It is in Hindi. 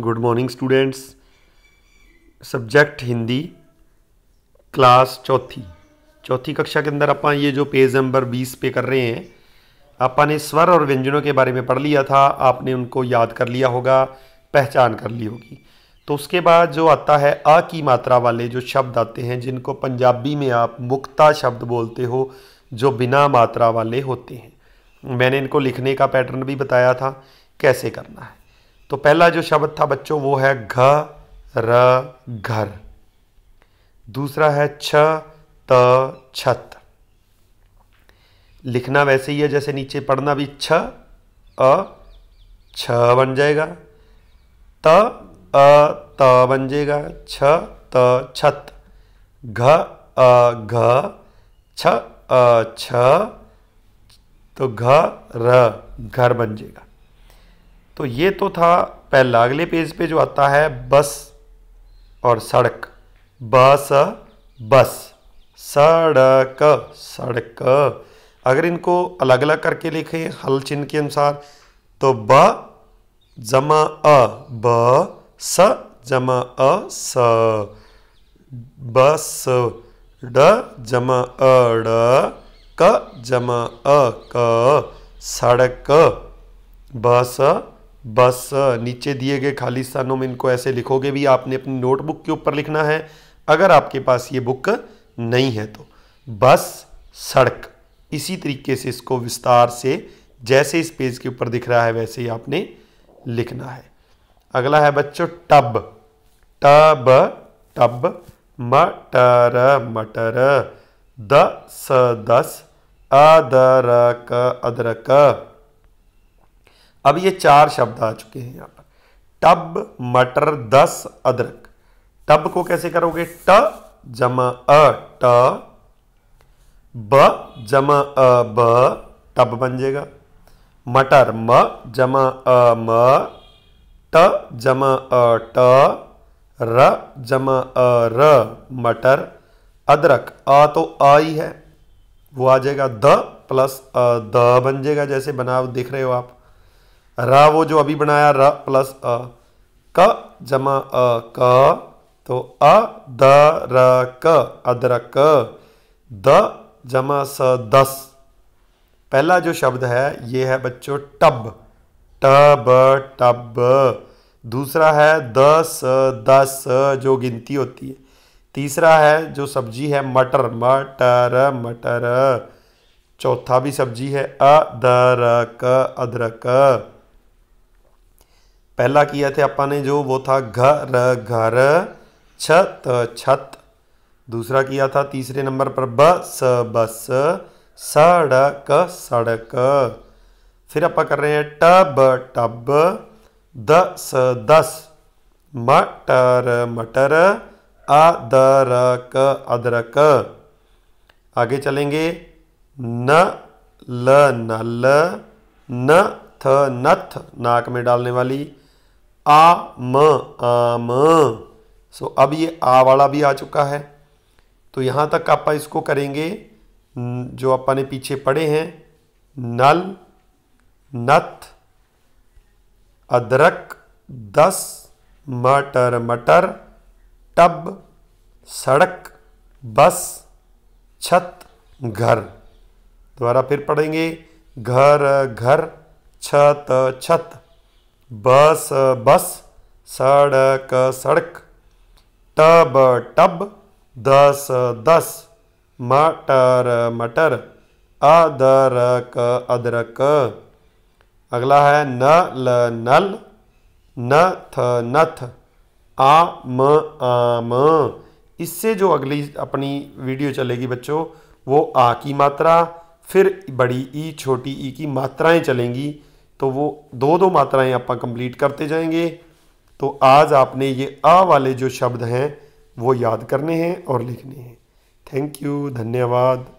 good morning students subject Hindi class चौथी चौथी कक्षा के अंदर अपन ये जो पेज नंबर बीस पे कर रहे हैं अपन ने स्वर और व्यंजनों के बारे में पढ़ लिया था आपने उनको याद कर लिया होगा पहचान कर ली होगी तो उसके बाद जो आता है अ की मात्रा वाले जो शब्द आते हैं जिनको पंजाबी में आप मुक्ता शब्द बोलते हो जो बिना मात्रा वाले होते हैं मैंने इनको लिखने का पैटर्न भी बताया था कैसे करना है तो पहला जो शब्द था बच्चों वो है घ र घर दूसरा है छ त छत लिखना वैसे ही है जैसे नीचे पढ़ना भी छ अ छ बन जाएगा त अ त बन जाएगा छ त छत घ अ घ छ अ छ तो घ र घर बन जाएगा तो ये तो था पहला अगले पेज पे जो आता है बस और सड़क बस बस सड़क सड़क अगर इनको अलग अलग करके लिखें हल चिन्ह के अनुसार तो ब जमा अ ब स जमा अ स बस ड जमा अ ड क जमा अ क सड़क बस बस नीचे दिए गए खाली स्थानों में इनको ऐसे लिखोगे भी आपने अपनी नोटबुक के ऊपर लिखना है अगर आपके पास ये बुक नहीं है तो बस सड़क इसी तरीके से इसको विस्तार से जैसे इस पेज के ऊपर दिख रहा है वैसे ही आपने लिखना है अगला है बच्चों टब टब टब मटर मटर दस दस अदरक अदरक अब ये चार शब्द आ चुके हैं यहाँ पर टब मटर दस अदरक टब को कैसे करोगे ट जमा अ ट ब जमा अ ब टब बन जाएगा मटर म जमा अ म ट जमा अ ट र जमा अ र मटर अदरक अ तो आ ही है वो आ जाएगा द प्लस अ द बन जाएगा जैसे बनाव देख रहे हो आप रा वो जो अभी बनाया र प्लस अ क जमा अ क तो अ द र क अदरक द जमा स दस पहला जो शब्द है ये है बच्चों टब टब टब दूसरा है दस दस जो गिनती होती है तीसरा है जो सब्जी है मटर मटर मटर चौथा भी सब्जी है अदरक अदरक पहला किया था अपन ने जो वो था घर घर छत छत दूसरा किया था तीसरे नंबर पर बस बस सड़क सड़क फिर आप कर रहे हैं टब टब दस दस मटर मटर अदरक अदरक आगे चलेंगे न ल नल नथ नथ नाक में डालने वाली आ म आम सो अब ये आ वाला भी आ चुका है तो यहाँ तक आप इसको करेंगे जो अपा ने पीछे पढ़े हैं नल नथ अदरक दस मटर मटर टब सड़क बस छत घर दोबारा फिर पढ़ेंगे घर घर छत छत बस बस सड़क सड़क टब टब दस दस मटर मटर अदरक अदरक अगला है नल नल नथ नथ आम आम इससे जो अगली अपनी वीडियो चलेगी बच्चों वो आ की मात्रा फिर बड़ी ई छोटी ई की मात्राएं चलेंगी तो वो दो दो मात्राएं आप कंप्लीट करते जाएंगे तो आज आपने ये आ वाले जो शब्द हैं वो याद करने हैं और लिखने हैं थैंक यू धन्यवाद